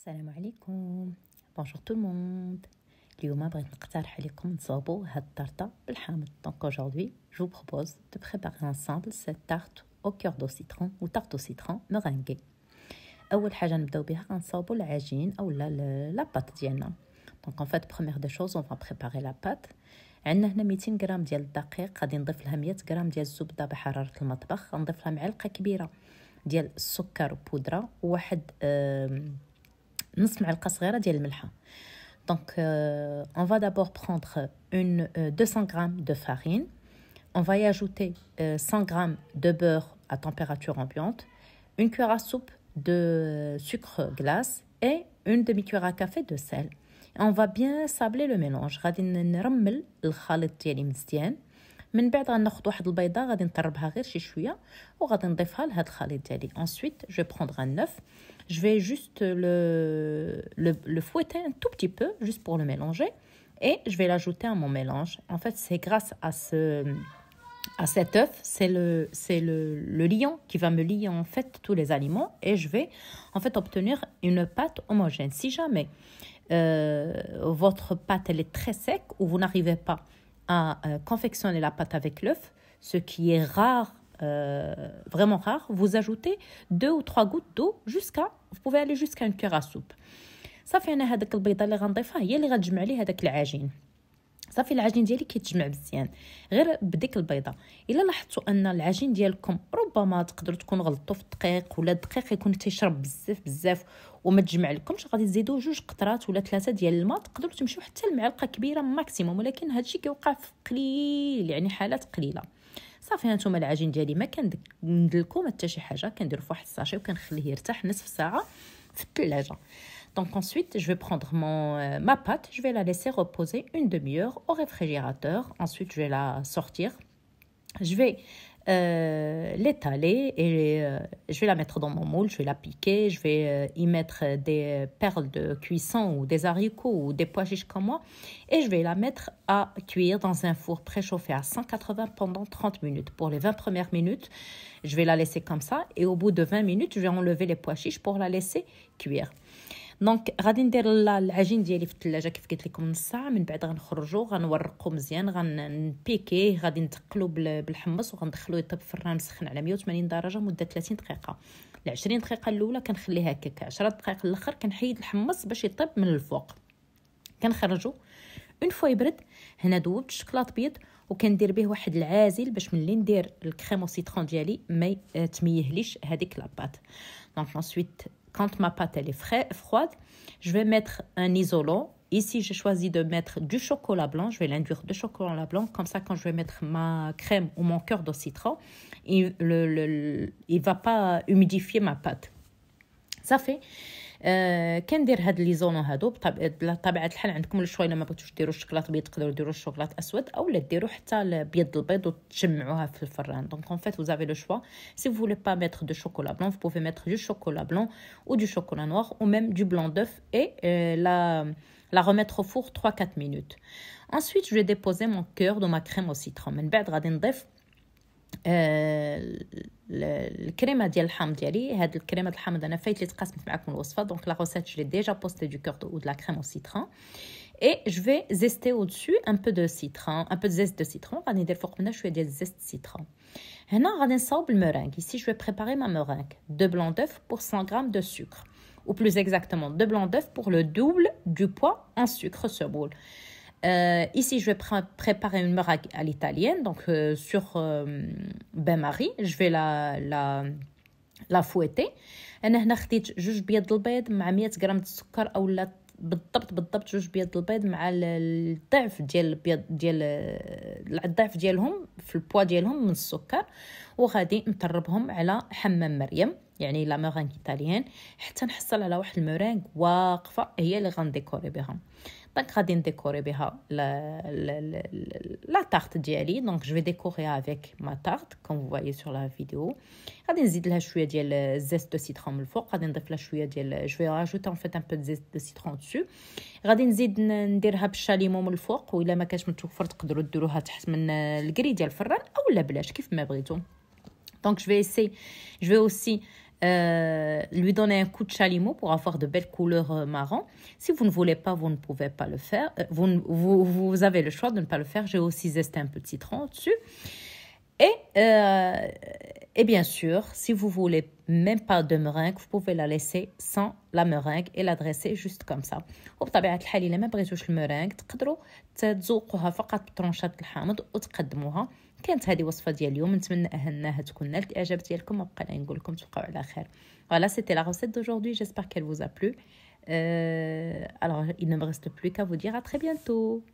السلام عليكم بونجور تو الموند اليوم بغيت نقترح عليكم تصاوبوا هاد الطرطه بالحامض دونك اجوردي جو بروبوز دو بريباري انصامبل سيت تارت او كور دو سيترون و تارت او سيترون مغانكي اول حاجه نبداو بها غنصاوبوا العجين اولا لا بات ديالنا دونك ان فات بروميير دو شوز اون فان بريباري لا بات عندنا هنا 200 غرام ديال الدقيق غادي نضيف لها 100 غرام ديال الزبده بحراره المطبخ غنضيف لها معلقه كبيره ديال السكر بودره وواحد أه Donc, euh, on va d'abord prendre une, 200 euh, g de farine. On va y ajouter 100 euh, g de beurre à température ambiante, une cuillère à soupe de sucre glace et une demi-cuillère à café de sel. on va bien sabler le mélange ensuite je vais prendre un œuf je vais juste le le, fouetter un tout petit peu juste pour le mélanger et je vais l'ajouter à mon mélange en fait c'est grâce à ce à cet œuf, c'est le c'est le, le liant qui va me lier en fait tous les aliments et je vais en fait obtenir une pâte homogène. Si jamais euh, votre pâte elle est très sec ou vous n'arrivez pas euh, confectionner la pâte avec l'œuf, ce qui est rare, euh, vraiment rare, vous ajoutez deux ou trois gouttes d'eau jusqu'à, vous pouvez aller jusqu'à une cuillère à soupe. ça fait صافي العجين ديالي كيتجمع مزيان غير بديك البيضه الا لاحظتوا ان العجين ديالكم ربما تقدروا تكون غلطوا في الدقيق ولا الدقيق يكون تيشرب بزاف بزاف وما تجمع لكمش غادي تزيدوا جوج قطرات ولا ثلاثه ديال الماء تقدروا تمشيو حتى المعلقه كبيره ماكسيموم ولكن الشيء كيوقع في قليل يعني حالات قليله صافي هانتوما العجين ديالي ما كندير ما حتى شي حاجه كنديرو فواحد الساشي وكنخليه يرتاح نصف ساعه في الثلاجه Donc ensuite, je vais prendre mon, euh, ma pâte, je vais la laisser reposer une demi-heure au réfrigérateur. Ensuite, je vais la sortir. Je vais euh, l'étaler et euh, je vais la mettre dans mon moule, je vais la piquer, je vais y mettre des perles de cuisson ou des haricots ou des pois chiches comme moi et je vais la mettre à cuire dans un four préchauffé à 180 pendant 30 minutes. Pour les 20 premières minutes, je vais la laisser comme ça et au bout de 20 minutes, je vais enlever les pois chiches pour la laisser cuire. دونك غادي ندير العجين ديالي في الثلاجه كيف قلت لكم نص ساعه من بعد غنخرجو غنورقو مزيان غنبيكيه غادي نتقلو بالحمص وغندخلو يطيب في الفران سخن على 180 درجه مده 30 دقيقه ال 20 دقيقه الاولى كنخليها هكاك 10 دقائق الاخر كنحيد الحمص باش يطيب من الفوق كنخرجو اون فوا يبرد هنا دوبت الشكلاط بيض وكندير به واحد العازل باش ملي ندير الكريم سيترون ديالي ما تميهليش هذيك لاباط دونك انسويت Quand ma pâte elle est froide, je vais mettre un isolant. Ici, j'ai choisi de mettre du chocolat blanc. Je vais l'induire de chocolat blanc. Comme ça, quand je vais mettre ma crème ou mon cœur de citron, il ne il va pas humidifier ma pâte. Ça fait donc كندير هاد vous avez le choix si vous voulez pas mettre de chocolat blanc vous pouvez mettre du chocolat blanc ou du chocolat noir ou même du blanc d'œuf et euh, la remettre au four 3 4 minutes ensuite je vais déposer mon cœur dans ma crème au citron آه الكريمه ديال الحامض ديالي هاد الكريمه الحامض انا فايت اللي تقاسمت معكم الوصفه دونك لا روسيت جي et je vais zester au-dessus un peu de citron, un peu de zeste de citron. On va des فوق منها شويه ديال الزيت citron. هنا غادي نصاوب meringue Ici, je vais préparer ma meringue. Deux blancs d'œufs pour 100 g de sucre. Ou plus exactement, deux blancs d'œufs pour le double du poids en sucre ce moule. Euh, ici, je vais pr préparer une meringue à l'italienne, donc euh, sur euh, bain-marie. Je vais la, la, لا فويتي انا هنا خديت جوج بيض البيض مع 100 غرام السكر اولا بالضبط بالضبط جوج بيض البيض مع الضعف ديال البيض ديال الضعف ديالهم في البوا ديالهم من السكر وغادي نطربهم على حمام مريم يعني لا ميرينغ ايطاليان حتى نحصل على واحد الميرينغ واقفه هي اللي غنديكوري بها آه دونك غادي نديكوري بها لا تارت ديالي دونك جو في ديكوريها افيك ما تارت كوم فو فوايي سور لا فيديو غادي نزيد لها شويه ديال زيست دو سيترون من الفوق غادي نضيف لها شويه ديال جو في راجوتي ان فيت ان بو زيست دو سيترون دسو غادي نزيد نديرها بالشاليمو من الفوق ولا ما كانش متوفر تقدروا ديروها تحت من الكري ديال الفران اولا بلاش كيف ما بغيتو دونك جو في اسي جو في اوسي Euh, lui donner un coup de chalumeau pour avoir de belles couleurs euh, marron. Si vous ne voulez pas, vous ne pouvez pas le faire. Euh, vous, vous, avez le choix de ne pas le faire. J'ai aussi zesté un petit de citron dessus Et, et bien sûr, si vous voulez même pas de meringue, vous pouvez la laisser sans la meringue et la dresser juste comme ça. فقط الحامض وتقدموها كانت هذه ديال اليوم نتمنى انها تكون نالت Voilà, c'était la recette d'aujourd'hui. J'espère qu'elle vous a plu. Euh, alors, il ne me reste plus qu'à vous dire à très bientôt.